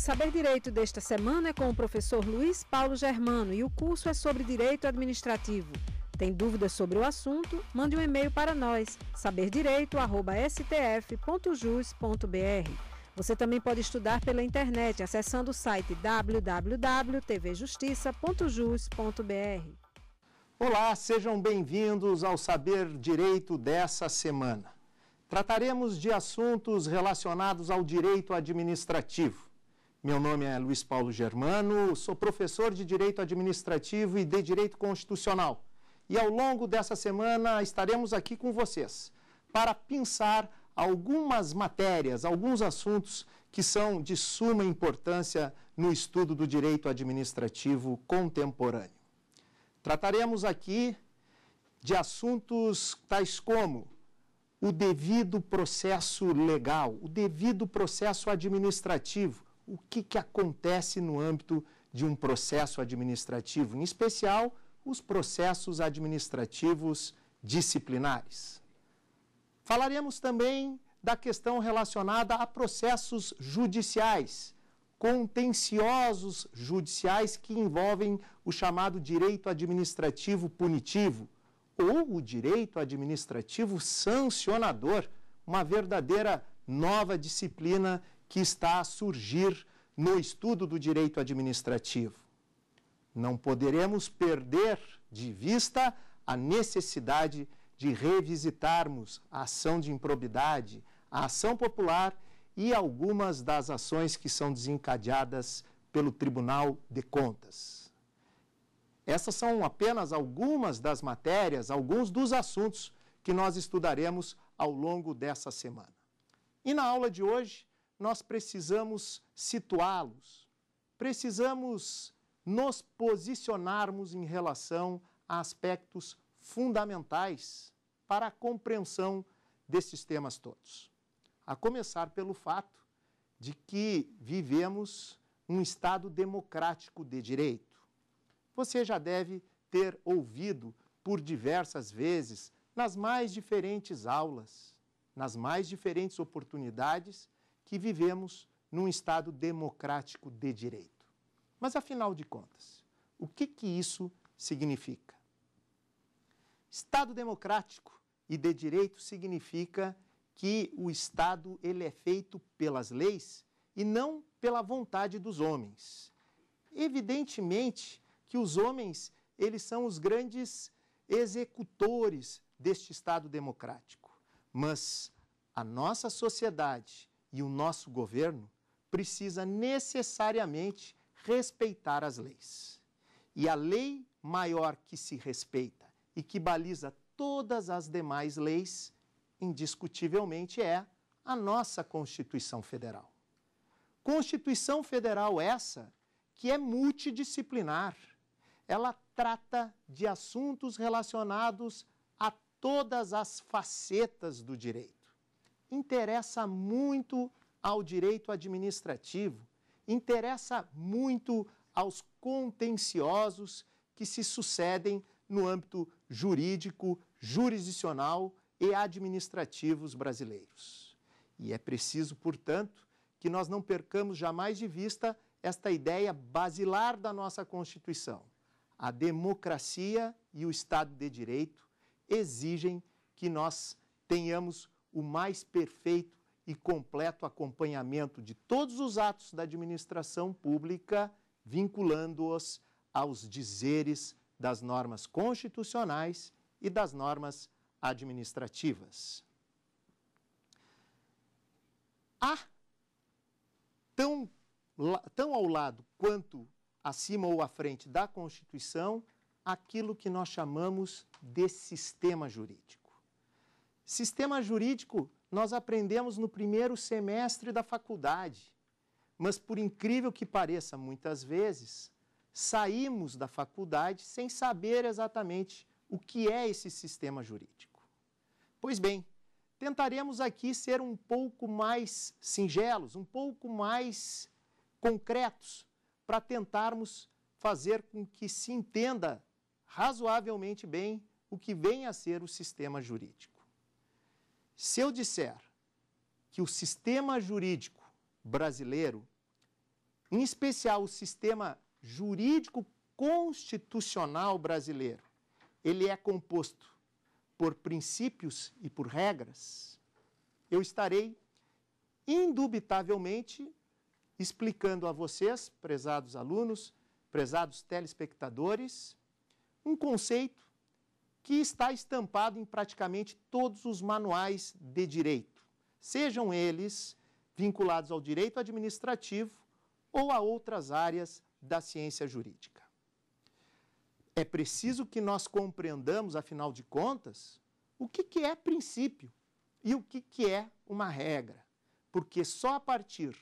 Saber Direito desta semana é com o professor Luiz Paulo Germano e o curso é sobre direito administrativo. Tem dúvidas sobre o assunto? Mande um e-mail para nós, saberdireito.stf.jus.br. Você também pode estudar pela internet acessando o site www.tvjustiça.jus.br. Olá, sejam bem-vindos ao Saber Direito dessa semana. Trataremos de assuntos relacionados ao direito administrativo. Meu nome é Luiz Paulo Germano, sou professor de Direito Administrativo e de Direito Constitucional. E ao longo dessa semana estaremos aqui com vocês para pensar algumas matérias, alguns assuntos que são de suma importância no estudo do direito administrativo contemporâneo. Trataremos aqui de assuntos tais como o devido processo legal, o devido processo administrativo, o que, que acontece no âmbito de um processo administrativo, em especial os processos administrativos disciplinares. Falaremos também da questão relacionada a processos judiciais, contenciosos judiciais que envolvem o chamado direito administrativo punitivo ou o direito administrativo sancionador, uma verdadeira nova disciplina que está a surgir no estudo do direito administrativo. Não poderemos perder de vista a necessidade de revisitarmos a ação de improbidade, a ação popular e algumas das ações que são desencadeadas pelo Tribunal de Contas. Essas são apenas algumas das matérias, alguns dos assuntos que nós estudaremos ao longo dessa semana. E na aula de hoje, nós precisamos situá-los, precisamos nos posicionarmos em relação a aspectos fundamentais para a compreensão desses temas todos. A começar pelo fato de que vivemos um Estado democrático de direito. Você já deve ter ouvido por diversas vezes, nas mais diferentes aulas, nas mais diferentes oportunidades, que vivemos num Estado democrático de direito. Mas, afinal de contas, o que, que isso significa? Estado democrático e de direito significa que o Estado ele é feito pelas leis e não pela vontade dos homens. Evidentemente que os homens eles são os grandes executores deste Estado democrático, mas a nossa sociedade e o nosso governo precisa necessariamente respeitar as leis. E a lei maior que se respeita e que baliza todas as demais leis, indiscutivelmente é a nossa Constituição Federal. Constituição Federal essa que é multidisciplinar. Ela trata de assuntos relacionados a todas as facetas do direito interessa muito ao direito administrativo, interessa muito aos contenciosos que se sucedem no âmbito jurídico, jurisdicional e administrativos brasileiros. E é preciso, portanto, que nós não percamos jamais de vista esta ideia basilar da nossa Constituição. A democracia e o Estado de Direito exigem que nós tenhamos o mais perfeito e completo acompanhamento de todos os atos da administração pública, vinculando-os aos dizeres das normas constitucionais e das normas administrativas. Há, tão, tão ao lado quanto acima ou à frente da Constituição, aquilo que nós chamamos de sistema jurídico. Sistema jurídico nós aprendemos no primeiro semestre da faculdade, mas por incrível que pareça, muitas vezes saímos da faculdade sem saber exatamente o que é esse sistema jurídico. Pois bem, tentaremos aqui ser um pouco mais singelos, um pouco mais concretos, para tentarmos fazer com que se entenda razoavelmente bem o que vem a ser o sistema jurídico. Se eu disser que o sistema jurídico brasileiro, em especial o sistema jurídico constitucional brasileiro, ele é composto por princípios e por regras, eu estarei indubitavelmente explicando a vocês, prezados alunos, prezados telespectadores, um conceito que está estampado em praticamente todos os manuais de direito, sejam eles vinculados ao direito administrativo ou a outras áreas da ciência jurídica. É preciso que nós compreendamos, afinal de contas, o que, é princípio e o que, que é uma regra, porque só a partir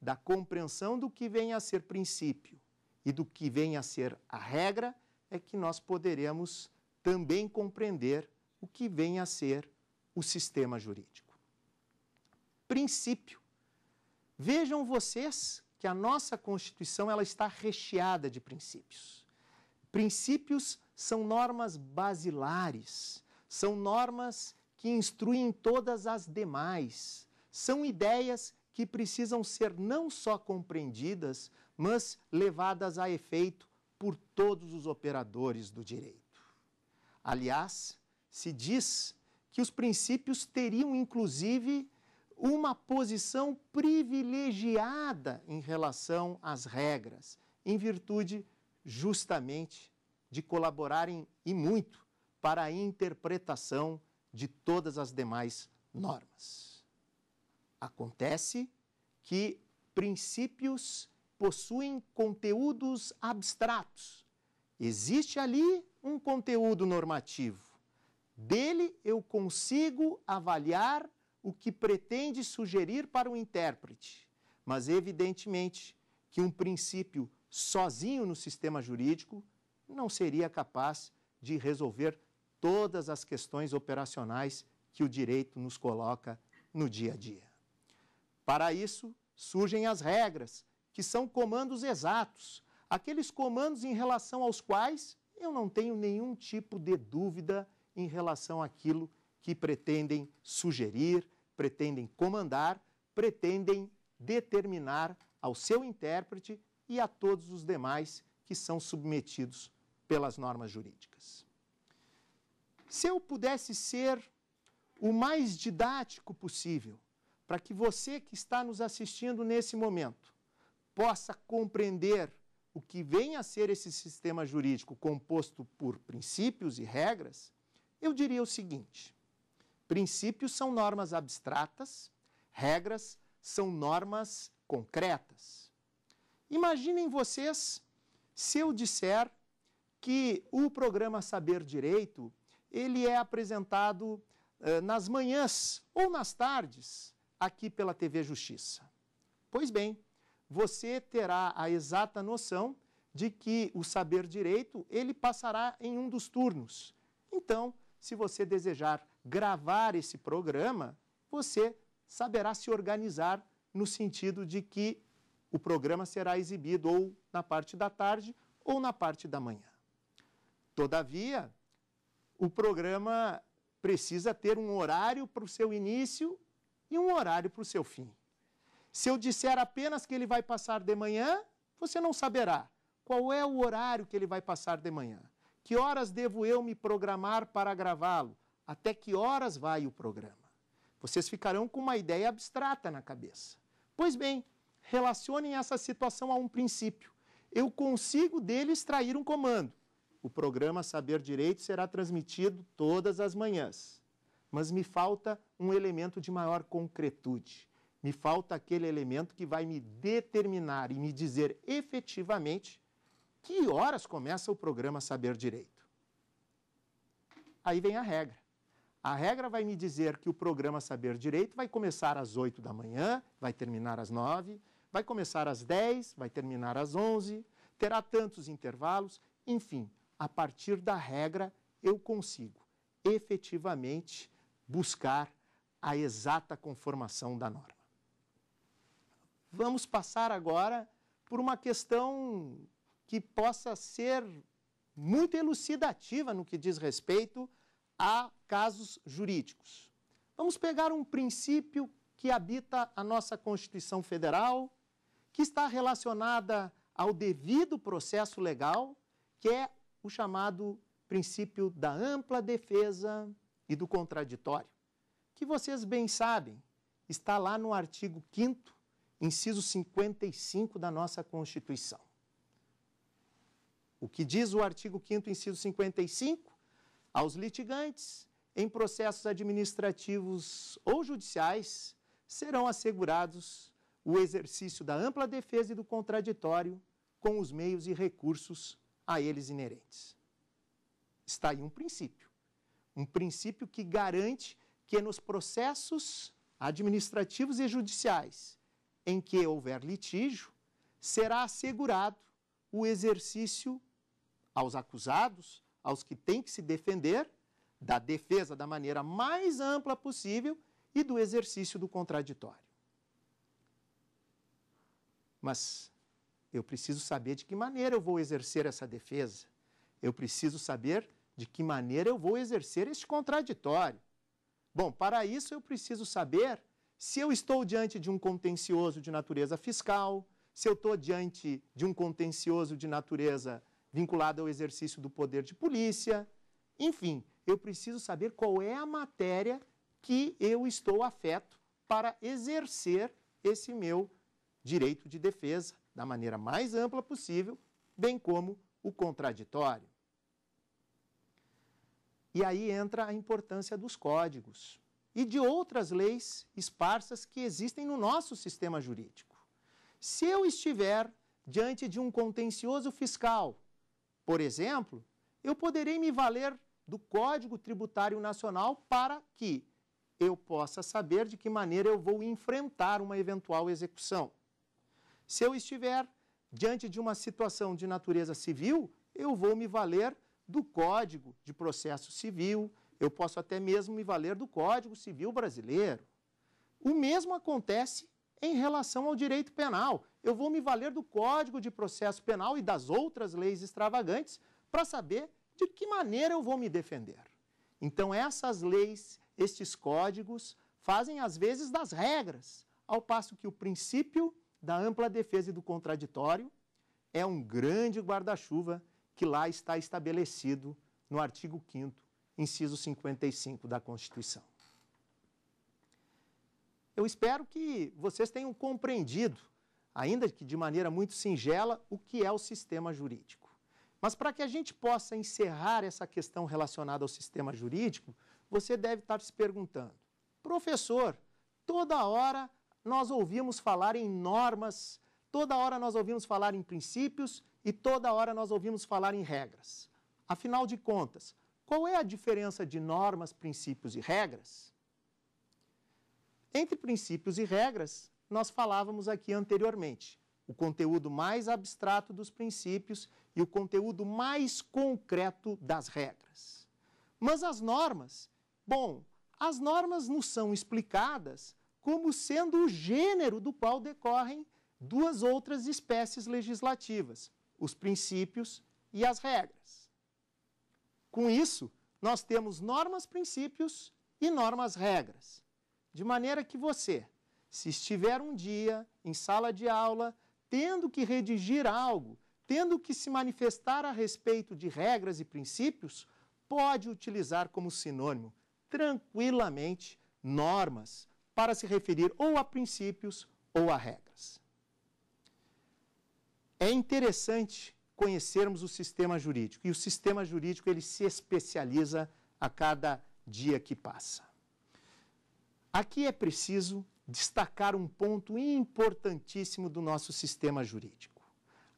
da compreensão do que vem a ser princípio e do que vem a ser a regra é que nós poderemos também compreender o que vem a ser o sistema jurídico. Princípio. Vejam vocês que a nossa Constituição ela está recheada de princípios. Princípios são normas basilares, são normas que instruem todas as demais. São ideias que precisam ser não só compreendidas, mas levadas a efeito por todos os operadores do direito. Aliás, se diz que os princípios teriam, inclusive, uma posição privilegiada em relação às regras, em virtude justamente de colaborarem e muito para a interpretação de todas as demais normas. Acontece que princípios possuem conteúdos abstratos. Existe ali um conteúdo normativo. Dele eu consigo avaliar o que pretende sugerir para o intérprete, mas evidentemente que um princípio sozinho no sistema jurídico não seria capaz de resolver todas as questões operacionais que o direito nos coloca no dia a dia. Para isso, surgem as regras, que são comandos exatos, aqueles comandos em relação aos quais eu não tenho nenhum tipo de dúvida em relação àquilo que pretendem sugerir, pretendem comandar, pretendem determinar ao seu intérprete e a todos os demais que são submetidos pelas normas jurídicas. Se eu pudesse ser o mais didático possível para que você que está nos assistindo nesse momento possa compreender o que vem a ser esse sistema jurídico composto por princípios e regras, eu diria o seguinte: princípios são normas abstratas, regras são normas concretas. Imaginem vocês se eu disser que o programa Saber Direito ele é apresentado eh, nas manhãs ou nas tardes aqui pela TV Justiça. Pois bem, você terá a exata noção de que o saber direito ele passará em um dos turnos. Então, se você desejar gravar esse programa, você saberá se organizar no sentido de que o programa será exibido ou na parte da tarde ou na parte da manhã. Todavia, o programa precisa ter um horário para o seu início e um horário para o seu fim. Se eu disser apenas que ele vai passar de manhã, você não saberá qual é o horário que ele vai passar de manhã. Que horas devo eu me programar para gravá-lo? Até que horas vai o programa? Vocês ficarão com uma ideia abstrata na cabeça. Pois bem, relacionem essa situação a um princípio. Eu consigo dele extrair um comando. O programa Saber Direito será transmitido todas as manhãs. Mas me falta um elemento de maior concretude me falta aquele elemento que vai me determinar e me dizer efetivamente que horas começa o programa Saber Direito. Aí vem a regra. A regra vai me dizer que o programa Saber Direito vai começar às 8 da manhã, vai terminar às 9, vai começar às 10, vai terminar às 11, terá tantos intervalos, enfim, a partir da regra eu consigo efetivamente buscar a exata conformação da norma. Vamos passar agora por uma questão que possa ser muito elucidativa no que diz respeito a casos jurídicos. Vamos pegar um princípio que habita a nossa Constituição Federal, que está relacionada ao devido processo legal, que é o chamado princípio da ampla defesa e do contraditório, que vocês bem sabem, está lá no artigo 5 inciso 55 da nossa Constituição. O que diz o artigo 5, inciso 55? Aos litigantes, em processos administrativos ou judiciais, serão assegurados o exercício da ampla defesa e do contraditório com os meios e recursos a eles inerentes. Está aí um princípio. Um princípio que garante que nos processos administrativos e judiciais em que houver litígio, será assegurado o exercício aos acusados, aos que têm que se defender, da defesa da maneira mais ampla possível e do exercício do contraditório. Mas eu preciso saber de que maneira eu vou exercer essa defesa. Eu preciso saber de que maneira eu vou exercer este contraditório. Bom, para isso eu preciso saber se eu estou diante de um contencioso de natureza fiscal, se eu estou diante de um contencioso de natureza vinculado ao exercício do poder de polícia, enfim, eu preciso saber qual é a matéria que eu estou afeto para exercer esse meu direito de defesa da maneira mais ampla possível, bem como o contraditório. E aí entra a importância dos códigos e de outras leis esparsas que existem no nosso sistema jurídico. Se eu estiver diante de um contencioso fiscal, por exemplo, eu poderei me valer do Código Tributário Nacional para que eu possa saber de que maneira eu vou enfrentar uma eventual execução. Se eu estiver diante de uma situação de natureza civil, eu vou me valer do Código de Processo Civil, eu posso até mesmo me valer do Código Civil Brasileiro. O mesmo acontece em relação ao direito penal. Eu vou me valer do Código de Processo Penal e das outras leis extravagantes para saber de que maneira eu vou me defender. Então, essas leis, estes códigos, fazem às vezes das regras, ao passo que o princípio da ampla defesa e do contraditório é um grande guarda-chuva que lá está estabelecido no artigo 5 inciso 55 da Constituição. Eu espero que vocês tenham compreendido, ainda que de maneira muito singela, o que é o sistema jurídico. Mas para que a gente possa encerrar essa questão relacionada ao sistema jurídico, você deve estar se perguntando: professor, toda hora nós ouvimos falar em normas, toda hora nós ouvimos falar em princípios e toda hora nós ouvimos falar em regras. Afinal de contas, qual é a diferença de normas, princípios e regras? Entre princípios e regras, nós falávamos aqui anteriormente, o conteúdo mais abstrato dos princípios e o conteúdo mais concreto das regras. Mas as normas, bom, as normas nos são explicadas como sendo o gênero do qual decorrem duas outras espécies legislativas, os princípios e as regras. Com isso, nós temos normas, princípios e normas, regras. De maneira que você, se estiver um dia em sala de aula, tendo que redigir algo, tendo que se manifestar a respeito de regras e princípios, pode utilizar como sinônimo, tranquilamente, normas para se referir ou a princípios ou a regras. É interessante conhecermos o sistema jurídico. E o sistema jurídico ele se especializa a cada dia que passa. Aqui é preciso destacar um ponto importantíssimo do nosso sistema jurídico: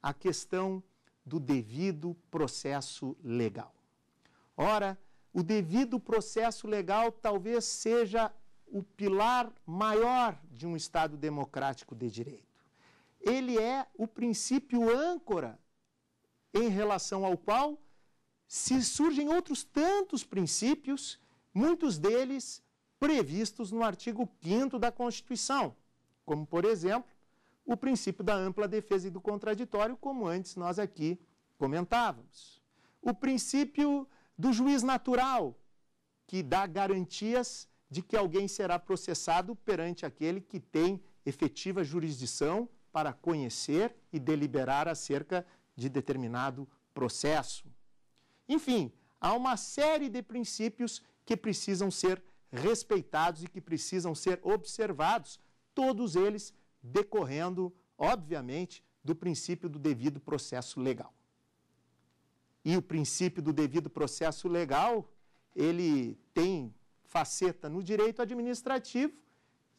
a questão do devido processo legal. Ora, o devido processo legal talvez seja o pilar maior de um Estado democrático de direito. Ele é o princípio âncora em relação ao qual se surgem outros tantos princípios, muitos deles previstos no artigo 5 da Constituição, como, por exemplo, o princípio da ampla defesa e do contraditório, como antes nós aqui comentávamos. O princípio do juiz natural, que dá garantias de que alguém será processado perante aquele que tem efetiva jurisdição para conhecer e deliberar acerca de determinado processo. Enfim, há uma série de princípios que precisam ser respeitados e que precisam ser observados, todos eles decorrendo, obviamente, do princípio do devido processo legal. E o princípio do devido processo legal, ele tem faceta no direito administrativo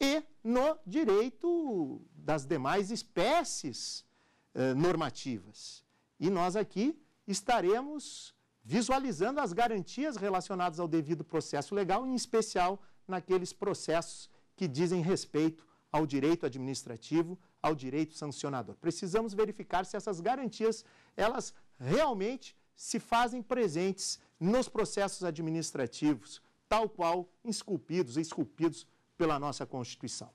e no direito das demais espécies eh, normativas. E nós aqui estaremos visualizando as garantias relacionadas ao devido processo legal, em especial naqueles processos que dizem respeito ao direito administrativo, ao direito sancionador. Precisamos verificar se essas garantias elas realmente se fazem presentes nos processos administrativos, tal qual esculpidos e esculpidos pela nossa Constituição.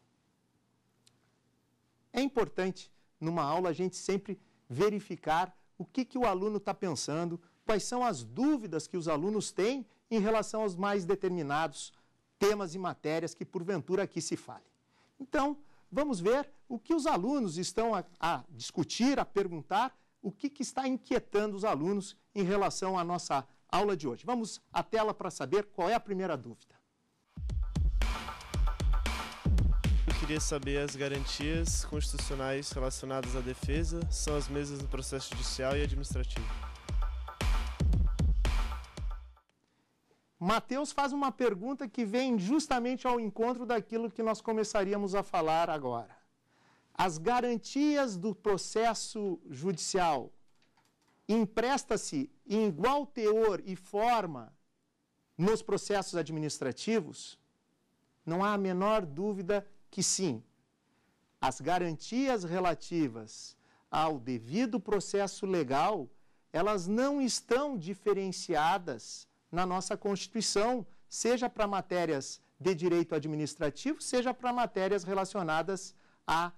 É importante, numa aula, a gente sempre verificar o que, que o aluno está pensando, quais são as dúvidas que os alunos têm em relação aos mais determinados temas e matérias que porventura aqui se fale. Então, vamos ver o que os alunos estão a, a discutir, a perguntar, o que, que está inquietando os alunos em relação à nossa aula de hoje. Vamos à tela para saber qual é a primeira dúvida. queria saber as garantias constitucionais relacionadas à defesa são as mesmas no processo judicial e administrativo. Matheus faz uma pergunta que vem justamente ao encontro daquilo que nós começaríamos a falar agora. As garantias do processo judicial empresta-se em igual teor e forma nos processos administrativos? Não há a menor dúvida que sim, as garantias relativas ao devido processo legal, elas não estão diferenciadas na nossa Constituição, seja para matérias de direito administrativo, seja para matérias relacionadas a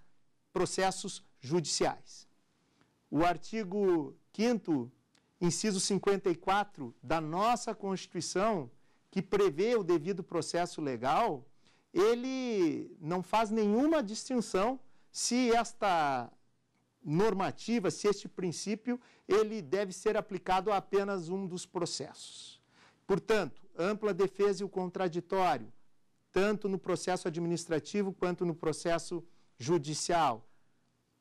processos judiciais. O artigo 5 inciso 54 da nossa Constituição, que prevê o devido processo legal, ele não faz nenhuma distinção se esta normativa, se este princípio, ele deve ser aplicado a apenas um dos processos. Portanto, ampla defesa e o contraditório, tanto no processo administrativo quanto no processo judicial.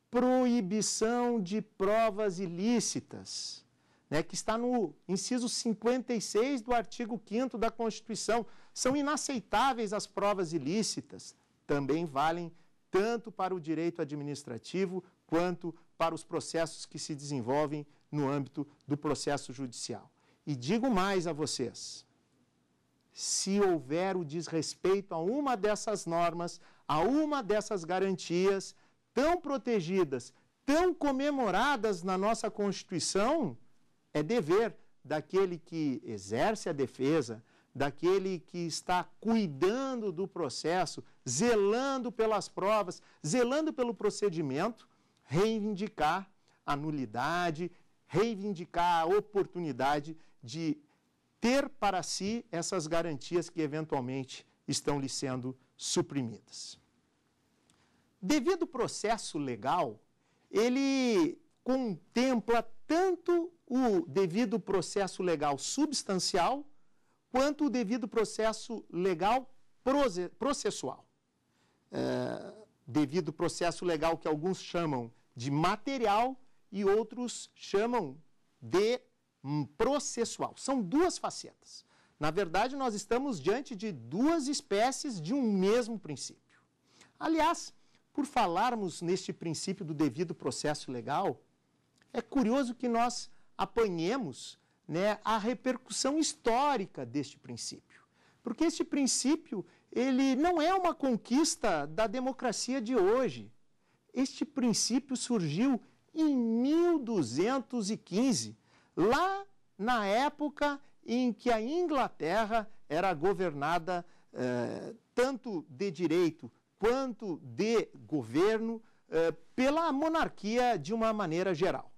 Proibição de provas ilícitas né, que está no inciso 56 do artigo 5 da Constituição. São inaceitáveis as provas ilícitas, também valem tanto para o direito administrativo quanto para os processos que se desenvolvem no âmbito do processo judicial. E digo mais a vocês: se houver o desrespeito a uma dessas normas, a uma dessas garantias tão protegidas, tão comemoradas na nossa Constituição, é dever daquele que exerce a defesa, daquele que está cuidando do processo, zelando pelas provas, zelando pelo procedimento, reivindicar a nulidade, reivindicar a oportunidade de ter para si essas garantias que eventualmente estão lhe sendo suprimidas. Devido ao processo legal, ele contempla tanto o devido processo legal substancial quanto o devido processo legal processual. É, devido processo legal que alguns chamam de material e outros chamam de hum, processual. São duas facetas. Na verdade, nós estamos diante de duas espécies de um mesmo princípio. Aliás, por falarmos neste princípio do devido processo legal, é curioso que nós apanhemos né, a repercussão histórica deste princípio. Porque este princípio ele não é uma conquista da democracia de hoje. Este princípio surgiu em 1215, lá na época em que a Inglaterra era governada eh, tanto de direito quanto de governo eh, pela monarquia de uma maneira geral.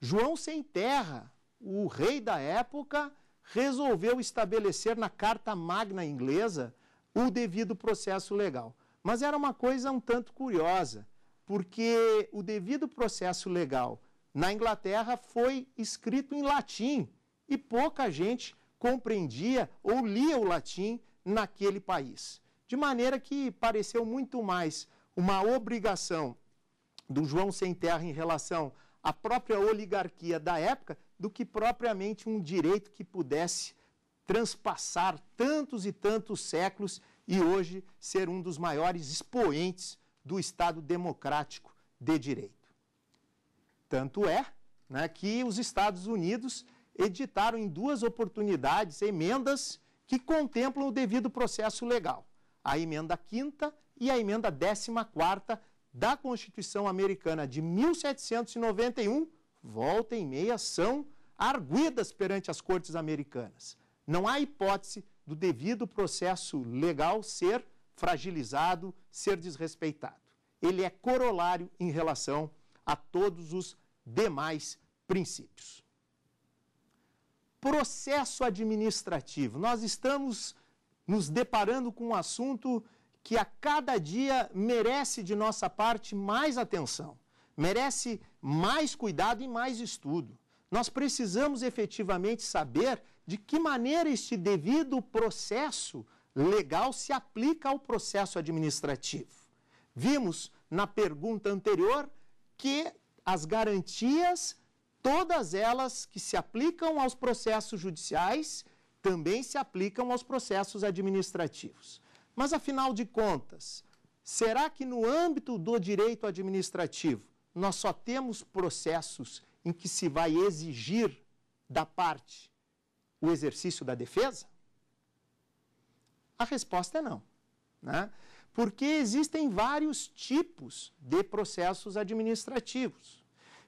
João Sem Terra, o rei da época, resolveu estabelecer na Carta Magna inglesa o devido processo legal. Mas era uma coisa um tanto curiosa, porque o devido processo legal na Inglaterra foi escrito em latim e pouca gente compreendia ou lia o latim naquele país. De maneira que pareceu muito mais uma obrigação do João Sem Terra em relação a própria oligarquia da época do que propriamente um direito que pudesse transpassar tantos e tantos séculos e hoje ser um dos maiores expoentes do Estado democrático de direito. Tanto é né, que os Estados Unidos editaram em duas oportunidades emendas que contemplam o devido processo legal, a emenda quinta e a emenda décima quarta da Constituição Americana de 1791, volta e meia são arguidas perante as cortes americanas. Não há hipótese do devido processo legal ser fragilizado, ser desrespeitado. Ele é corolário em relação a todos os demais princípios. Processo administrativo. Nós estamos nos deparando com um assunto que a cada dia merece de nossa parte mais atenção, merece mais cuidado e mais estudo. Nós precisamos efetivamente saber de que maneira este devido processo legal se aplica ao processo administrativo. Vimos na pergunta anterior que as garantias, todas elas que se aplicam aos processos judiciais, também se aplicam aos processos administrativos. Mas afinal de contas, será que no âmbito do direito administrativo nós só temos processos em que se vai exigir da parte o exercício da defesa? A resposta é não. Né? Porque existem vários tipos de processos administrativos.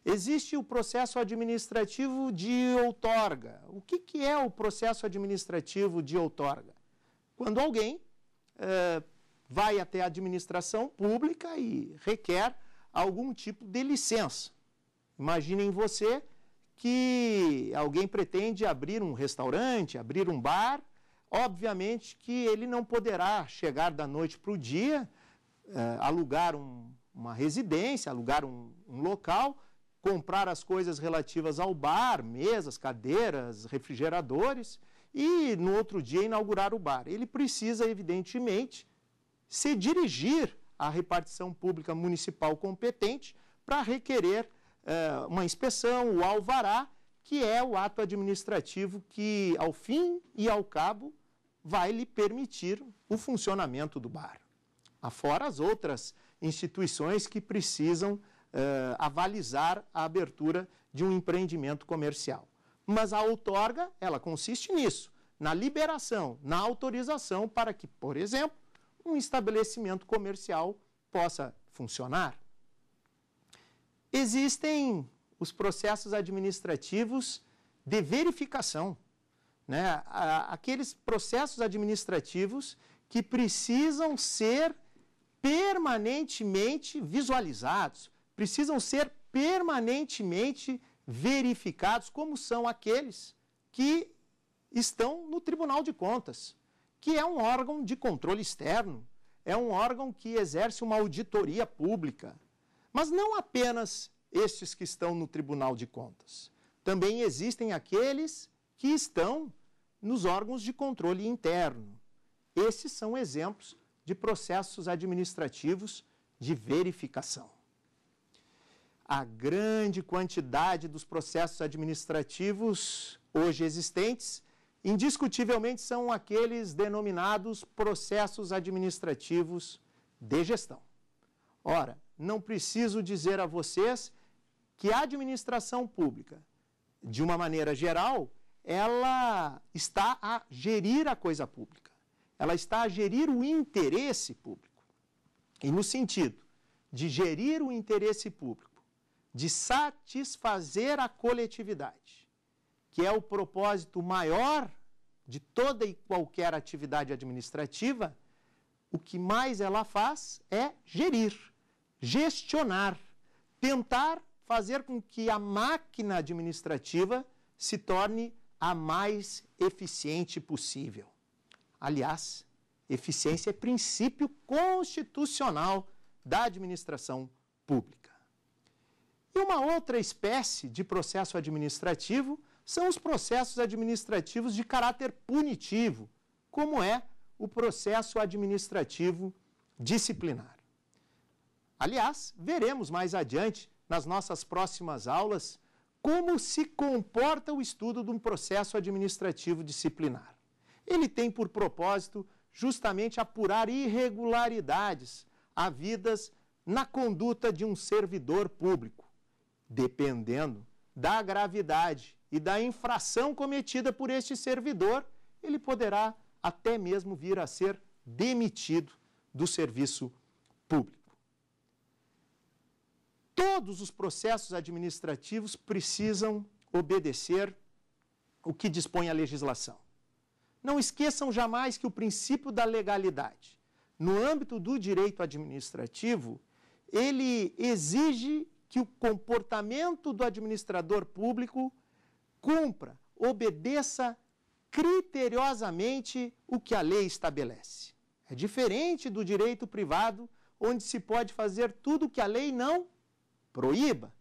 Existe o processo administrativo de outorga. O que, que é o processo administrativo de outorga? Quando alguém vai até a administração pública e requer algum tipo de licença. Imaginem você que alguém pretende abrir um restaurante, abrir um bar, obviamente que ele não poderá chegar da noite para o dia, uh, alugar um, uma residência, alugar um, um local, comprar as coisas relativas ao bar, mesas, cadeiras, refrigeradores e no outro dia inaugurar o bar. Ele precisa, evidentemente, se dirigir à repartição pública municipal competente para requerer uh, uma inspeção, o alvará, que é o ato administrativo que, ao fim e ao cabo, vai lhe permitir o funcionamento do bar. Afora as outras instituições que precisam uh, avalizar a abertura de um empreendimento comercial. Mas a outorga, ela consiste nisso, na liberação, na autorização para que, por exemplo, um estabelecimento comercial possa funcionar. Existem os processos administrativos de verificação, né? aqueles processos administrativos que precisam ser permanentemente visualizados, precisam ser permanentemente verificados como são aqueles que estão no Tribunal de Contas, que é um órgão de controle externo, é um órgão que exerce uma auditoria pública. Mas não apenas estes que estão no Tribunal de Contas. Também existem aqueles que estão nos órgãos de controle interno. Esses são exemplos de processos administrativos de verificação a grande quantidade dos processos administrativos hoje existentes, indiscutivelmente são aqueles denominados processos administrativos de gestão. Ora, não preciso dizer a vocês que a administração pública, de uma maneira geral, ela está a gerir a coisa pública, ela está a gerir o interesse público. E no sentido de gerir o interesse público, de satisfazer a coletividade, que é o propósito maior de toda e qualquer atividade administrativa, o que mais ela faz é gerir, gestionar, tentar fazer com que a máquina administrativa se torne a mais eficiente possível. Aliás, eficiência é princípio constitucional da administração pública. E uma outra espécie de processo administrativo são os processos administrativos de caráter punitivo, como é o processo administrativo disciplinar. Aliás, veremos mais adiante, nas nossas próximas aulas, como se comporta o estudo de um processo administrativo disciplinar. Ele tem por propósito justamente apurar irregularidades havidas na conduta de um servidor público Dependendo da gravidade e da infração cometida por este servidor, ele poderá até mesmo vir a ser demitido do serviço público. Todos os processos administrativos precisam obedecer o que dispõe a legislação. Não esqueçam jamais que o princípio da legalidade, no âmbito do direito administrativo, ele exige que o comportamento do administrador público cumpra, obedeça criteriosamente o que a lei estabelece. É diferente do direito privado, onde se pode fazer tudo o que a lei não proíba.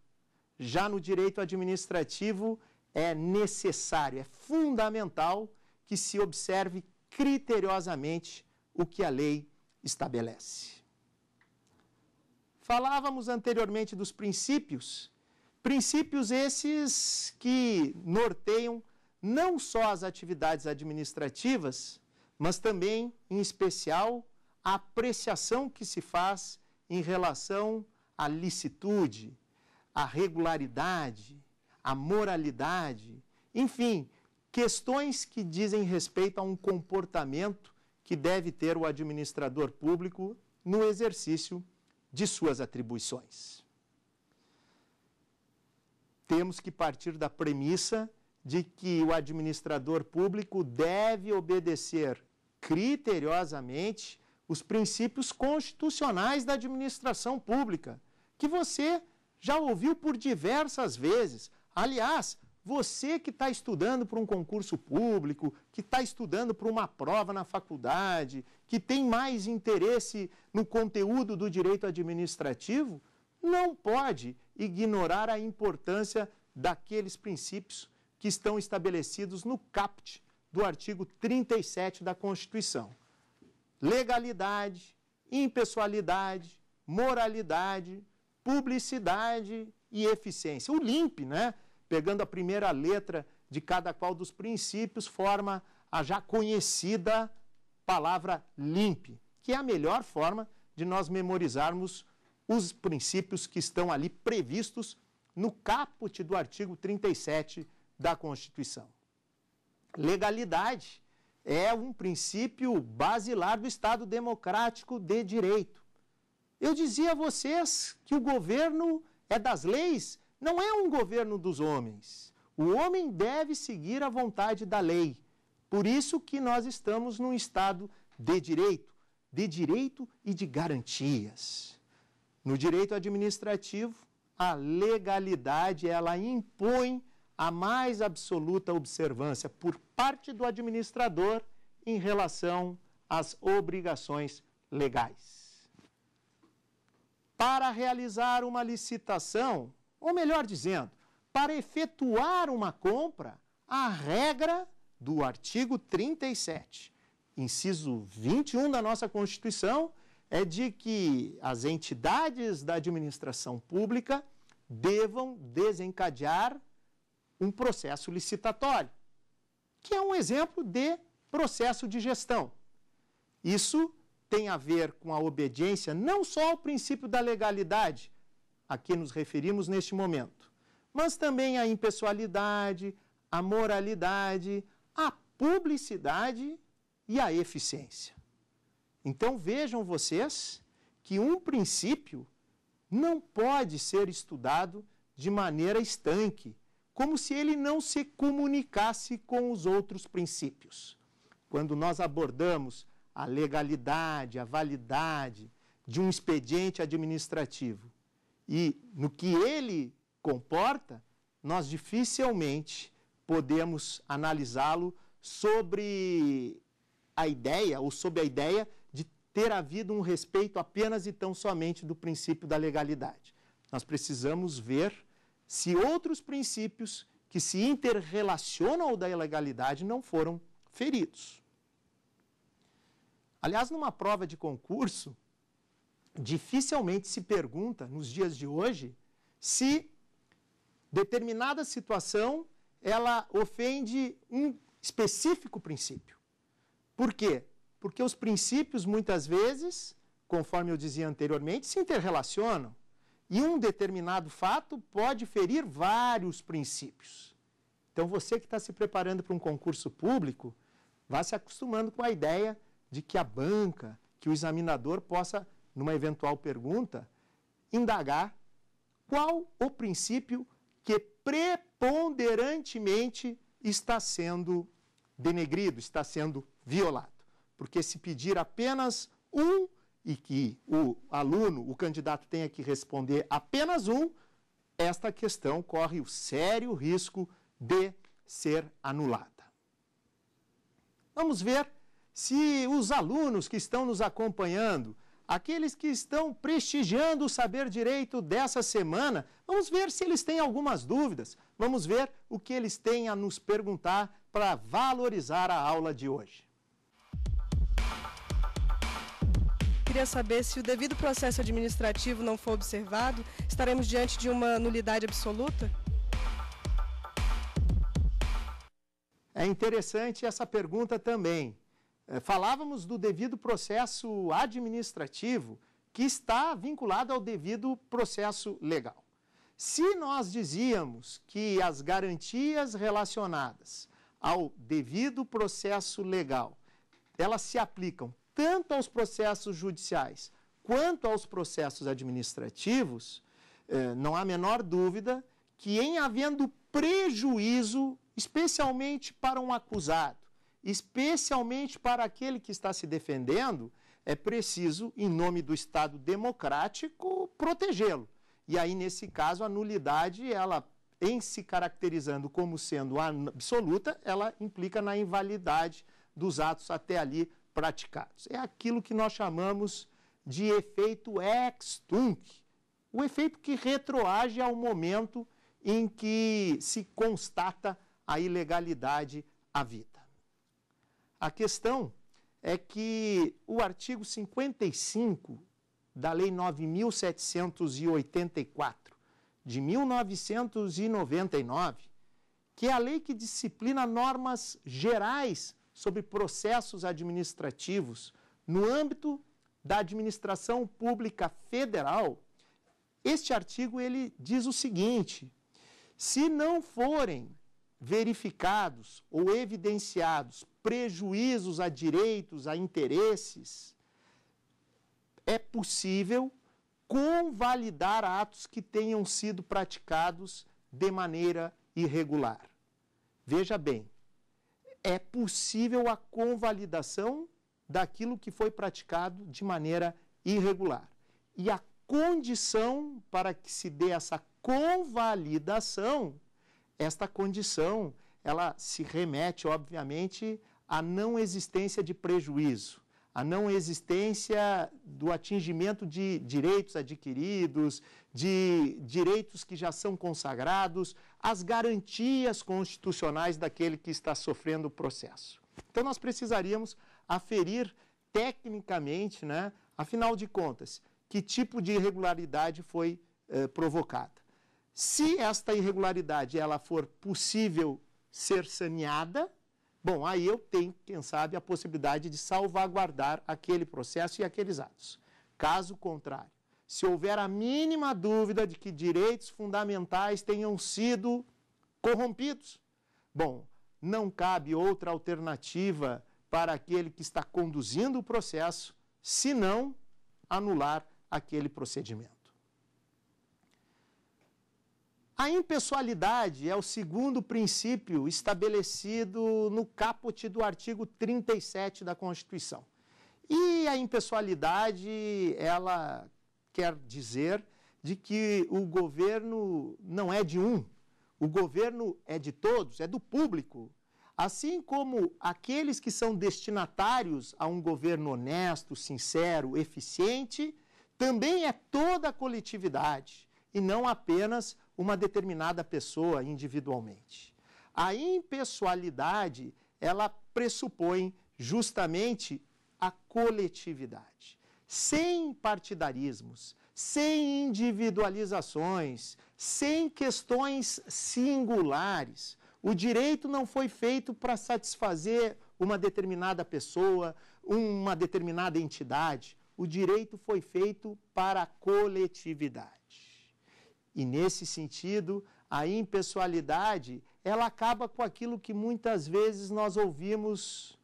Já no direito administrativo, é necessário, é fundamental que se observe criteriosamente o que a lei estabelece. Falávamos anteriormente dos princípios, princípios esses que norteiam não só as atividades administrativas, mas também, em especial, a apreciação que se faz em relação à licitude, à regularidade, à moralidade, enfim, questões que dizem respeito a um comportamento que deve ter o administrador público no exercício de suas atribuições. Temos que partir da premissa de que o administrador público deve obedecer criteriosamente os princípios constitucionais da administração pública, que você já ouviu por diversas vezes. Aliás, você que está estudando para um concurso público, que está estudando para uma prova na faculdade, que tem mais interesse no conteúdo do direito administrativo, não pode ignorar a importância daqueles princípios que estão estabelecidos no caput do artigo 37 da Constituição. Legalidade, impessoalidade, moralidade, publicidade e eficiência. O LIMP, né, pegando a primeira letra de cada qual dos princípios, forma a já conhecida palavra limpe, que é a melhor forma de nós memorizarmos os princípios que estão ali previstos no caput do artigo 37 da Constituição. Legalidade é um princípio basilar do Estado democrático de direito. Eu dizia a vocês que o governo é das leis, não é um governo dos homens. O homem deve seguir a vontade da lei. Por isso que nós estamos num estado de direito, de direito e de garantias. No direito administrativo, a legalidade ela impõe a mais absoluta observância por parte do administrador em relação às obrigações legais. Para realizar uma licitação, ou melhor dizendo, para efetuar uma compra, a regra do artigo 37, inciso 21 da nossa Constituição, é de que as entidades da administração pública devam desencadear um processo licitatório, que é um exemplo de processo de gestão. Isso tem a ver com a obediência não só ao princípio da legalidade, a que nos referimos neste momento, mas também à impessoalidade, à moralidade, publicidade e a eficiência. Então vejam vocês que um princípio não pode ser estudado de maneira estanque, como se ele não se comunicasse com os outros princípios. Quando nós abordamos a legalidade, a validade de um expediente administrativo e no que ele comporta, nós dificilmente podemos analisá-lo sobre a ideia, ou sob a ideia de ter havido um respeito apenas e tão somente do princípio da legalidade. Nós precisamos ver se outros princípios que se interrelacionam ao da ilegalidade não foram feridos. Aliás, numa prova de concurso, dificilmente se pergunta, nos dias de hoje, se determinada situação ela ofende um específico princípio. Por quê? Porque os princípios, muitas vezes, conforme eu dizia anteriormente, se interrelacionam. E um determinado fato pode ferir vários princípios. Então, você que está se preparando para um concurso público, vá se acostumando com a ideia de que a banca, que o examinador possa, numa eventual pergunta, indagar qual o princípio que preponderantemente está sendo denegrido, está sendo violado. Porque se pedir apenas um e que o aluno, o candidato tenha que responder apenas um, esta questão corre o sério risco de ser anulada. Vamos ver se os alunos que estão nos acompanhando Aqueles que estão prestigiando o saber direito dessa semana, vamos ver se eles têm algumas dúvidas. Vamos ver o que eles têm a nos perguntar para valorizar a aula de hoje. queria saber se o devido processo administrativo não for observado, estaremos diante de uma nulidade absoluta? É interessante essa pergunta também. É, falávamos do devido processo administrativo que está vinculado ao devido processo legal. Se nós dizíamos que as garantias relacionadas ao devido processo legal, elas se aplicam tanto aos processos judiciais quanto aos processos administrativos, é, não há a menor dúvida que em havendo prejuízo, especialmente para um acusado, especialmente para aquele que está se defendendo, é preciso, em nome do Estado democrático, protegê-lo. E aí, nesse caso, a nulidade, ela, em se caracterizando como sendo absoluta, ela implica na invalidade dos atos até ali praticados. É aquilo que nós chamamos de efeito ex-tunc, o efeito que retroage ao momento em que se constata a ilegalidade à vida. A questão é que o artigo 55 da Lei 9784 de 1999, que é a lei que disciplina normas gerais sobre processos administrativos no âmbito da administração pública federal, este artigo ele diz o seguinte: se não forem verificados ou evidenciados prejuízos a direitos, a interesses, é possível convalidar atos que tenham sido praticados de maneira irregular. Veja bem, é possível a convalidação daquilo que foi praticado de maneira irregular. E a condição para que se dê essa convalidação, esta condição ela se remete, obviamente, à não existência de prejuízo, à não existência do atingimento de direitos adquiridos, de direitos que já são consagrados, às garantias constitucionais daquele que está sofrendo o processo. Então, nós precisaríamos aferir tecnicamente, né, afinal de contas, que tipo de irregularidade foi eh, provocada. Se esta irregularidade ela for possível ser saneada, bom, aí eu tenho, quem sabe, a possibilidade de salvaguardar aquele processo e aqueles atos. Caso contrário, se houver a mínima dúvida de que direitos fundamentais tenham sido corrompidos, bom, não cabe outra alternativa para aquele que está conduzindo o processo, senão anular aquele procedimento. A impessoalidade é o segundo princípio estabelecido no caput do artigo 37 da Constituição. E a impessoalidade, ela quer dizer de que o governo não é de um, o governo é de todos, é do público. Assim como aqueles que são destinatários a um governo honesto, sincero, eficiente, também é toda a coletividade e não apenas uma determinada pessoa individualmente. A impessoalidade, ela pressupõe justamente a coletividade. Sem partidarismos, sem individualizações, sem questões singulares. O direito não foi feito para satisfazer uma determinada pessoa, uma determinada entidade. O direito foi feito para a coletividade. E nesse sentido, a impessoalidade, ela acaba com aquilo que muitas vezes nós ouvimos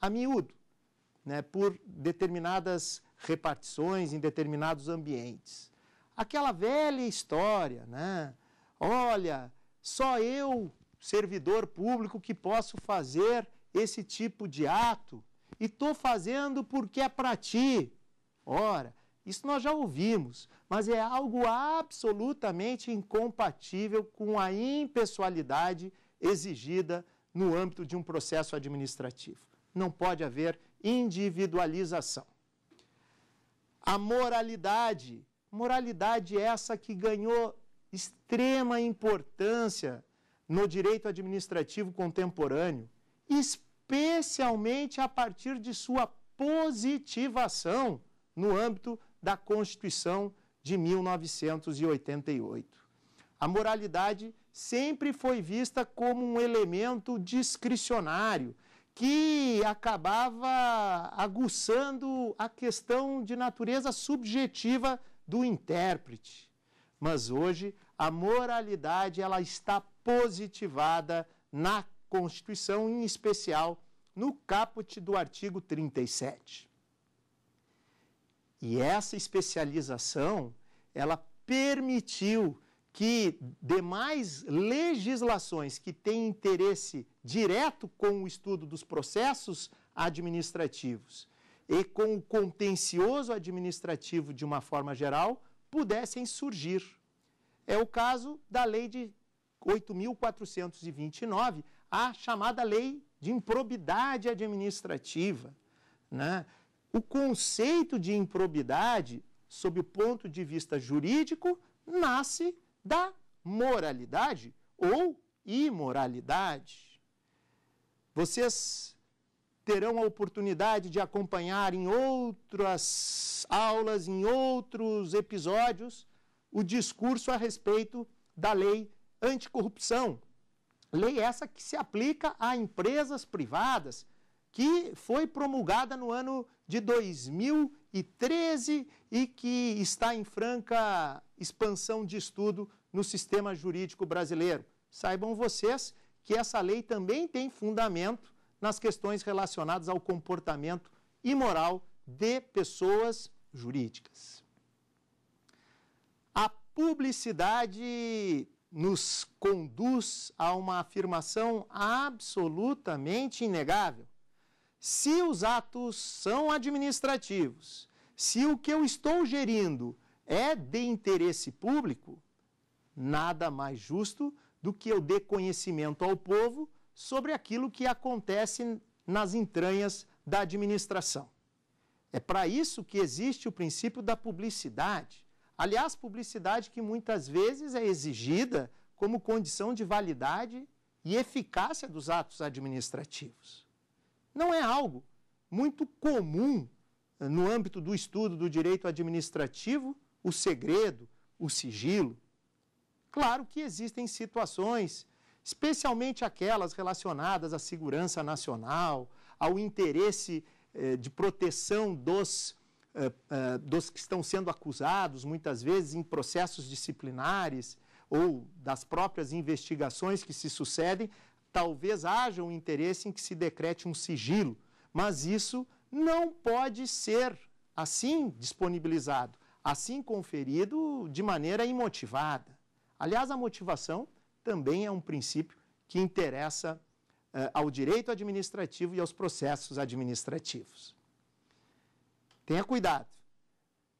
a miúdo, né, por determinadas repartições em determinados ambientes. Aquela velha história, né? Olha, só eu, servidor público, que posso fazer esse tipo de ato e estou fazendo porque é para ti. Ora, isso nós já ouvimos, mas é algo absolutamente incompatível com a impessoalidade exigida no âmbito de um processo administrativo. Não pode haver individualização. A moralidade, moralidade é essa que ganhou extrema importância no direito administrativo contemporâneo, especialmente a partir de sua positivação no âmbito da Constituição de 1988. A moralidade sempre foi vista como um elemento discricionário que acabava aguçando a questão de natureza subjetiva do intérprete. Mas hoje a moralidade ela está positivada na Constituição, em especial no caput do artigo 37. E essa especialização, ela permitiu que demais legislações que têm interesse direto com o estudo dos processos administrativos e com o contencioso administrativo de uma forma geral pudessem surgir. É o caso da lei de 8429, a chamada lei de improbidade administrativa, né? o conceito de improbidade, sob o ponto de vista jurídico, nasce da moralidade ou imoralidade. Vocês terão a oportunidade de acompanhar em outras aulas, em outros episódios, o discurso a respeito da lei anticorrupção. Lei essa que se aplica a empresas privadas que foi promulgada no ano de 2013 e que está em franca expansão de estudo no sistema jurídico brasileiro. Saibam vocês que essa lei também tem fundamento nas questões relacionadas ao comportamento imoral de pessoas jurídicas. A publicidade nos conduz a uma afirmação absolutamente inegável se os atos são administrativos, se o que eu estou gerindo é de interesse público, nada mais justo do que eu dê conhecimento ao povo sobre aquilo que acontece nas entranhas da administração. É para isso que existe o princípio da publicidade. Aliás, publicidade que muitas vezes é exigida como condição de validade e eficácia dos atos administrativos não é algo muito comum eh, no âmbito do estudo do direito administrativo, o segredo, o sigilo. Claro que existem situações, especialmente aquelas relacionadas à segurança nacional, ao interesse eh, de proteção dos, eh, dos que estão sendo acusados, muitas vezes em processos disciplinares ou das próprias investigações que se sucedem, talvez haja um interesse em que se decrete um sigilo, mas isso não pode ser assim disponibilizado, assim conferido de maneira imotivada. Aliás, a motivação também é um princípio que interessa eh, ao direito administrativo e aos processos administrativos. Tenha cuidado,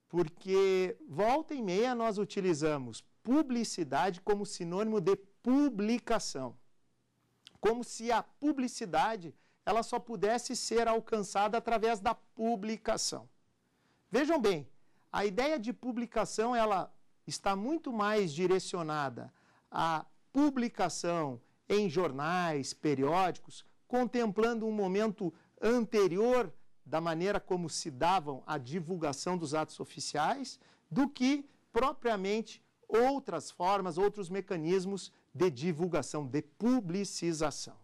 porque volta e meia nós utilizamos publicidade como sinônimo de publicação como se a publicidade ela só pudesse ser alcançada através da publicação. Vejam bem, a ideia de publicação ela está muito mais direcionada à publicação em jornais, periódicos, contemplando um momento anterior da maneira como se davam a divulgação dos atos oficiais, do que propriamente outras formas, outros mecanismos de divulgação, de publicização.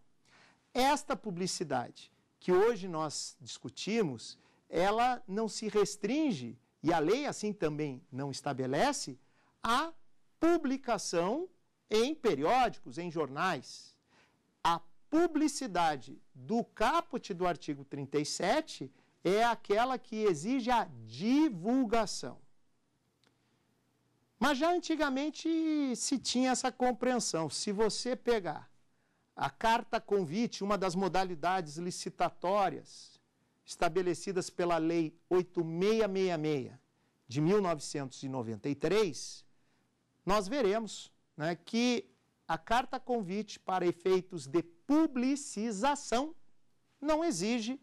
Esta publicidade que hoje nós discutimos, ela não se restringe, e a lei assim também não estabelece, à publicação em periódicos, em jornais. A publicidade do caput do artigo 37 é aquela que exige a divulgação. Mas já antigamente se tinha essa compreensão. Se você pegar a carta convite, uma das modalidades licitatórias estabelecidas pela Lei 8666 de 1993, nós veremos né, que a carta convite para efeitos de publicização não exige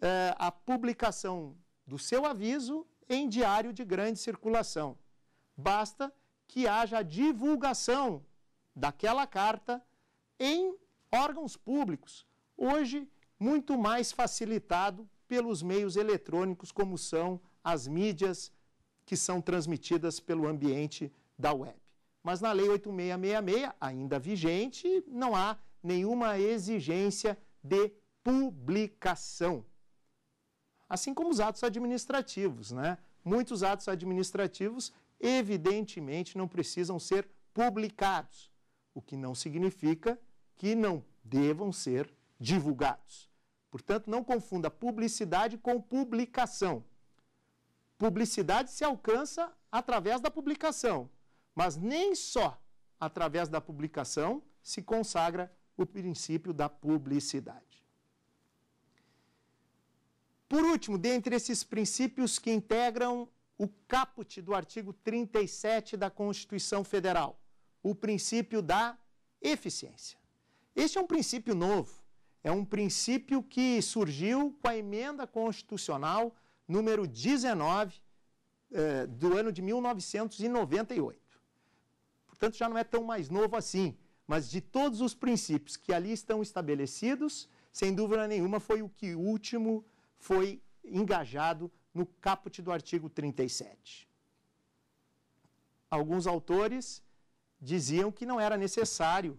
eh, a publicação do seu aviso em diário de grande circulação. Basta que haja divulgação daquela carta em órgãos públicos, hoje muito mais facilitado pelos meios eletrônicos, como são as mídias que são transmitidas pelo ambiente da web. Mas na Lei 8666, ainda vigente, não há nenhuma exigência de publicação. Assim como os atos administrativos, né? Muitos atos administrativos evidentemente não precisam ser publicados, o que não significa que não devam ser divulgados. Portanto, não confunda publicidade com publicação. Publicidade se alcança através da publicação, mas nem só através da publicação se consagra o princípio da publicidade. Por último, dentre esses princípios que integram o caput do artigo 37 da Constituição Federal, o princípio da eficiência. Este é um princípio novo, é um princípio que surgiu com a emenda constitucional número 19 eh, do ano de 1998. Portanto, já não é tão mais novo assim, mas de todos os princípios que ali estão estabelecidos, sem dúvida nenhuma foi o que último foi engajado no caput do artigo 37. Alguns autores diziam que não era necessário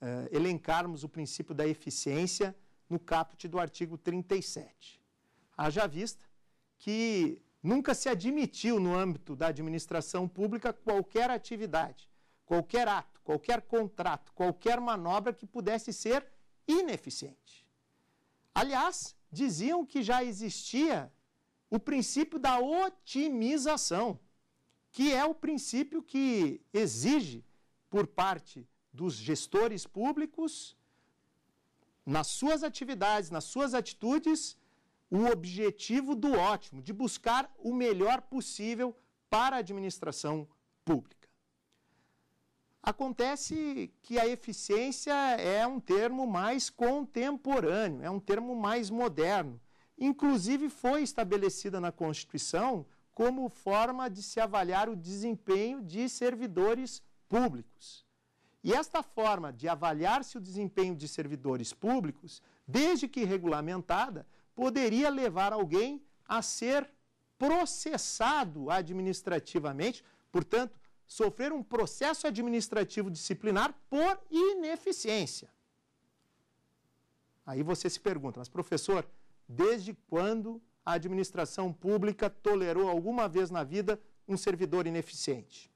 uh, elencarmos o princípio da eficiência no caput do artigo 37. Haja vista que nunca se admitiu no âmbito da administração pública qualquer atividade, qualquer ato, qualquer contrato, qualquer manobra que pudesse ser ineficiente. Aliás, diziam que já existia o princípio da otimização, que é o princípio que exige por parte dos gestores públicos, nas suas atividades, nas suas atitudes, o objetivo do ótimo, de buscar o melhor possível para a administração pública. Acontece que a eficiência é um termo mais contemporâneo, é um termo mais moderno inclusive foi estabelecida na Constituição como forma de se avaliar o desempenho de servidores públicos. E esta forma de avaliar-se o desempenho de servidores públicos, desde que regulamentada, poderia levar alguém a ser processado administrativamente, portanto, sofrer um processo administrativo disciplinar por ineficiência. Aí você se pergunta, mas professor, desde quando a administração pública tolerou alguma vez na vida um servidor ineficiente?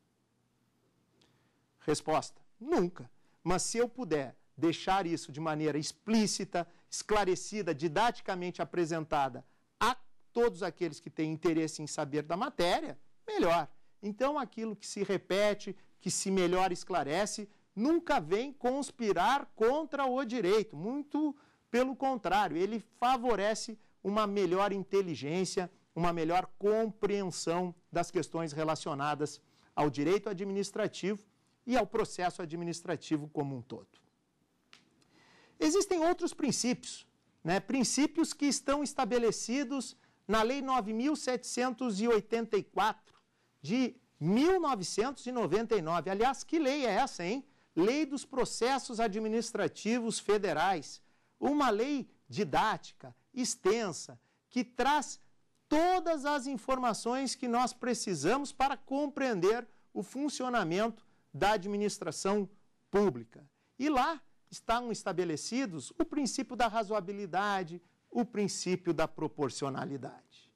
Resposta: nunca. Mas se eu puder deixar isso de maneira explícita, esclarecida, didaticamente apresentada a todos aqueles que têm interesse em saber da matéria, melhor. Então, aquilo que se repete, que se melhor esclarece, nunca vem conspirar contra o direito. Muito pelo contrário, ele favorece uma melhor inteligência, uma melhor compreensão das questões relacionadas ao direito administrativo e ao processo administrativo como um todo. Existem outros princípios, né? princípios que estão estabelecidos na Lei 9.784 de 1999. Aliás, que lei é essa, hein? Lei dos Processos Administrativos Federais, uma lei didática, extensa, que traz todas as informações que nós precisamos para compreender o funcionamento da administração pública. E lá estão estabelecidos o princípio da razoabilidade, o princípio da proporcionalidade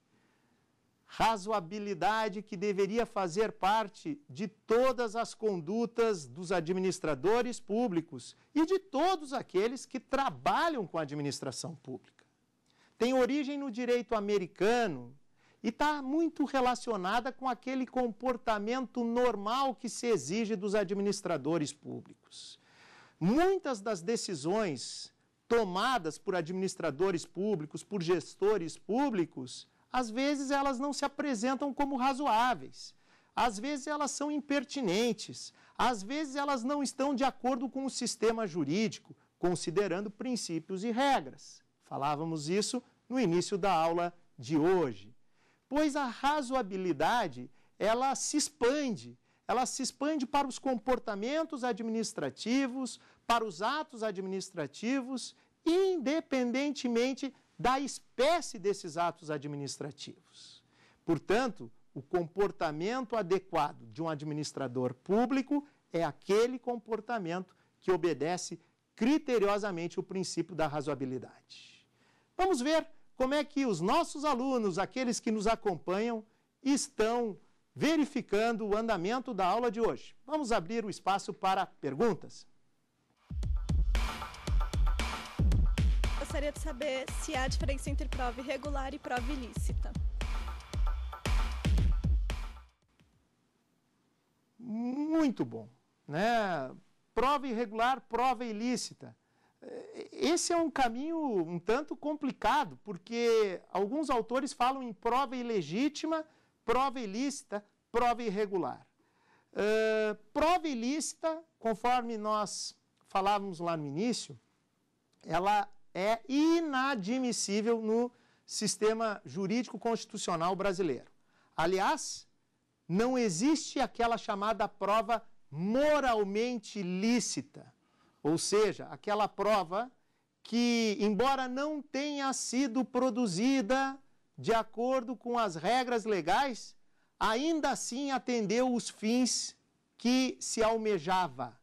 razoabilidade que deveria fazer parte de todas as condutas dos administradores públicos e de todos aqueles que trabalham com a administração pública. Tem origem no direito americano e está muito relacionada com aquele comportamento normal que se exige dos administradores públicos. Muitas das decisões tomadas por administradores públicos, por gestores públicos, às vezes elas não se apresentam como razoáveis, às vezes elas são impertinentes, às vezes elas não estão de acordo com o sistema jurídico, considerando princípios e regras. Falávamos isso no início da aula de hoje. Pois a razoabilidade, ela se expande, ela se expande para os comportamentos administrativos, para os atos administrativos, independentemente da espécie desses atos administrativos. Portanto, o comportamento adequado de um administrador público é aquele comportamento que obedece criteriosamente o princípio da razoabilidade. Vamos ver como é que os nossos alunos, aqueles que nos acompanham, estão verificando o andamento da aula de hoje. Vamos abrir o espaço para perguntas. gostaria de saber se há diferença entre prova irregular e prova ilícita. Muito bom. Né? Prova irregular, prova ilícita. Esse é um caminho um tanto complicado, porque alguns autores falam em prova ilegítima, prova ilícita, prova irregular. Uh, prova ilícita, conforme nós falávamos lá no início, ela é inadmissível no sistema jurídico constitucional brasileiro. Aliás, não existe aquela chamada prova moralmente lícita, ou seja, aquela prova que, embora não tenha sido produzida de acordo com as regras legais, ainda assim atendeu os fins que se almejava.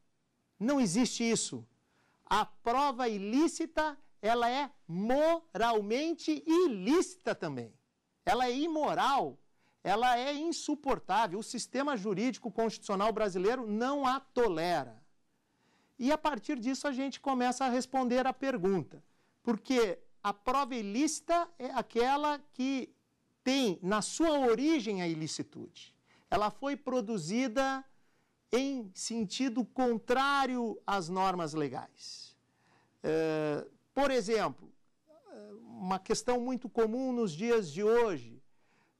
Não existe isso. A prova ilícita ela é moralmente ilícita também. Ela é imoral, ela é insuportável. O sistema jurídico constitucional brasileiro não a tolera. E a partir disso a gente começa a responder a pergunta, porque a prova ilícita é aquela que tem na sua origem a ilicitude. Ela foi produzida em sentido contrário às normas legais. É, por exemplo, uma questão muito comum nos dias de hoje,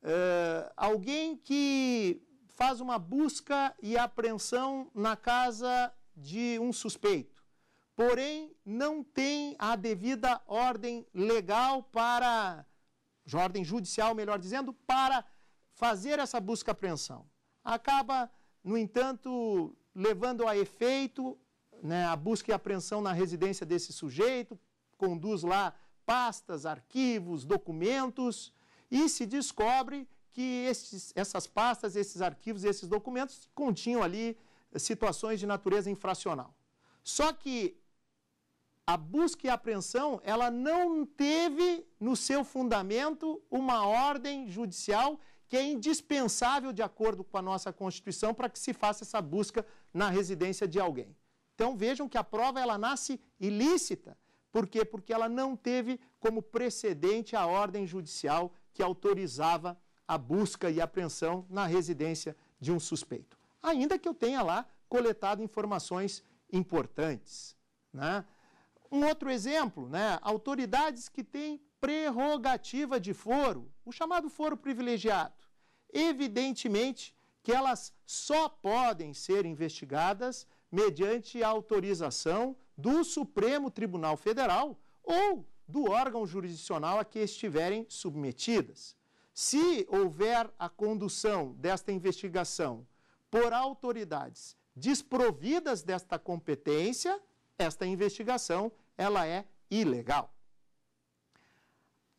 eh, alguém que faz uma busca e apreensão na casa de um suspeito, porém não tem a devida ordem legal para, ordem judicial, melhor dizendo, para fazer essa busca e apreensão. Acaba, no entanto, levando a efeito né, a busca e apreensão na residência desse sujeito, conduz lá pastas, arquivos, documentos, e se descobre que essas pastas, esses arquivos, esses documentos continham ali eh, situações de natureza infracional. Só que a busca e a apreensão, ela não teve no seu fundamento uma ordem judicial que é indispensável de acordo com a nossa Constituição para que se faça essa busca na residência de alguém. Então vejam que a prova ela nasce ilícita por quê? Porque ela não teve como precedente a ordem judicial que autorizava a busca e apreensão na residência de um suspeito. Ainda que eu tenha lá coletado informações importantes. Né? Um outro exemplo, né? autoridades que têm prerrogativa de foro, o chamado foro privilegiado. Evidentemente que elas só podem ser investigadas mediante autorização do Supremo Tribunal Federal ou do órgão jurisdicional a que estiverem submetidas. Se houver a condução desta investigação por autoridades desprovidas desta competência, esta investigação ela é ilegal.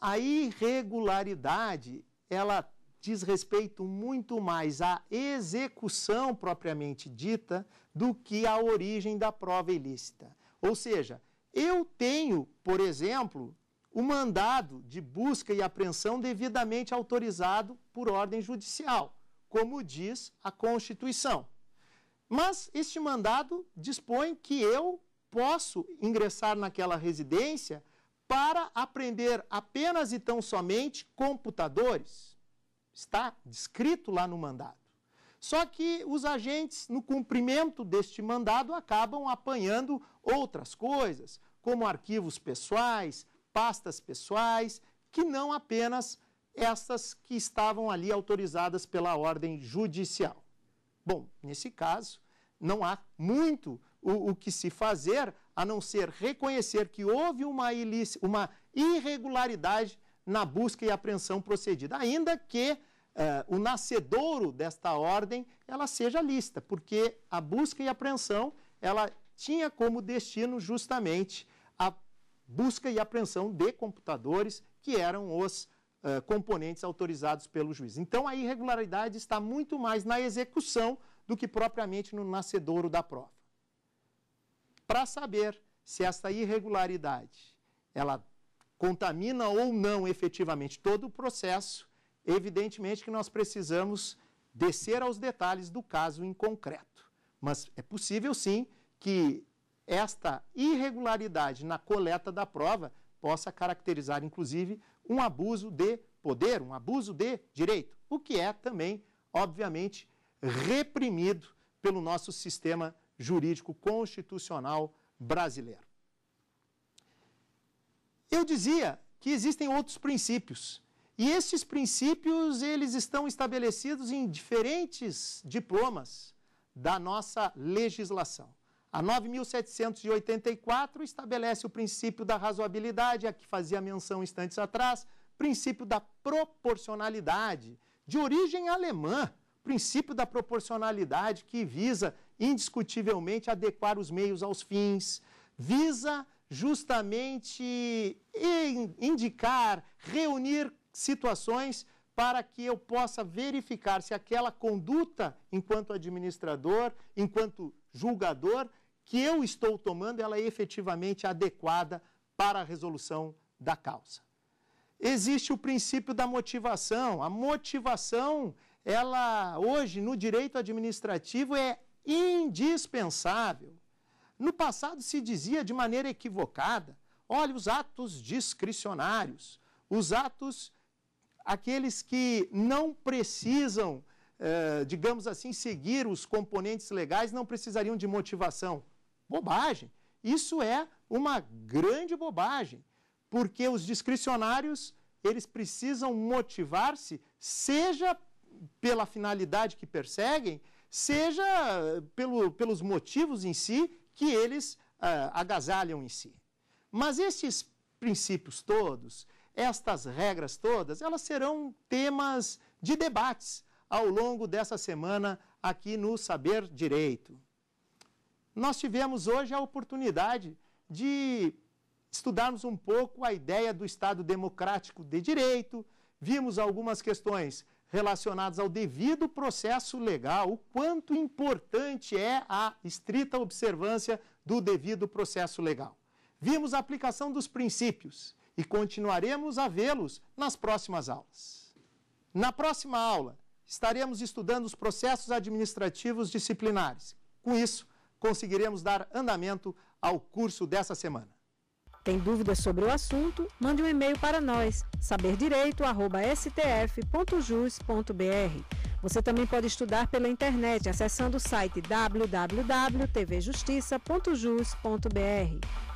A irregularidade, ela diz respeito muito mais à execução propriamente dita do que à origem da prova ilícita. Ou seja, eu tenho, por exemplo, o mandado de busca e apreensão devidamente autorizado por ordem judicial, como diz a Constituição. Mas este mandado dispõe que eu posso ingressar naquela residência para apreender apenas e tão somente computadores. Está descrito lá no mandado. Só que os agentes, no cumprimento deste mandado, acabam apanhando outras coisas, como arquivos pessoais, pastas pessoais, que não apenas essas que estavam ali autorizadas pela ordem judicial. Bom, nesse caso, não há muito o, o que se fazer a não ser reconhecer que houve uma, uma irregularidade na busca e apreensão procedida, ainda que uh, o nascedouro desta ordem, ela seja lista, porque a busca e apreensão, ela tinha como destino justamente a busca e apreensão de computadores que eram os uh, componentes autorizados pelo juiz. Então, a irregularidade está muito mais na execução do que propriamente no nascedouro da prova. Para saber se esta irregularidade ela contamina ou não efetivamente todo o processo, Evidentemente que nós precisamos descer aos detalhes do caso em concreto, mas é possível sim que esta irregularidade na coleta da prova possa caracterizar, inclusive, um abuso de poder, um abuso de direito, o que é também, obviamente, reprimido pelo nosso sistema jurídico constitucional brasileiro. Eu dizia que existem outros princípios e esses princípios, eles estão estabelecidos em diferentes diplomas da nossa legislação. A 9.784 estabelece o princípio da razoabilidade, a que fazia menção instantes atrás, princípio da proporcionalidade, de origem alemã, princípio da proporcionalidade que visa indiscutivelmente adequar os meios aos fins, visa justamente indicar, reunir situações para que eu possa verificar se aquela conduta, enquanto administrador, enquanto julgador, que eu estou tomando, ela é efetivamente adequada para a resolução da causa. Existe o princípio da motivação. A motivação, ela hoje no direito administrativo é indispensável. No passado se dizia de maneira equivocada, olha, os atos discricionários, os atos aqueles que não precisam, eh, digamos assim, seguir os componentes legais, não precisariam de motivação. Bobagem. Isso é uma grande bobagem, porque os discricionários, eles precisam motivar-se, seja pela finalidade que perseguem, seja eh, pelo, pelos motivos em si que eles eh, agasalham em si. Mas esses princípios todos, estas regras todas, elas serão temas de debates ao longo dessa semana aqui no Saber Direito. Nós tivemos hoje a oportunidade de estudarmos um pouco a ideia do Estado democrático de direito, vimos algumas questões relacionadas ao devido processo legal, o quanto importante é a estrita observância do devido processo legal. Vimos a aplicação dos princípios e continuaremos a vê-los nas próximas aulas. Na próxima aula, estaremos estudando os processos administrativos disciplinares. Com isso, conseguiremos dar andamento ao curso dessa semana. Tem dúvidas sobre o assunto? Mande um e-mail para nós, saberdireito.stf.jus.br. Você também pode estudar pela internet acessando o site www.tvjustiça.jus.br.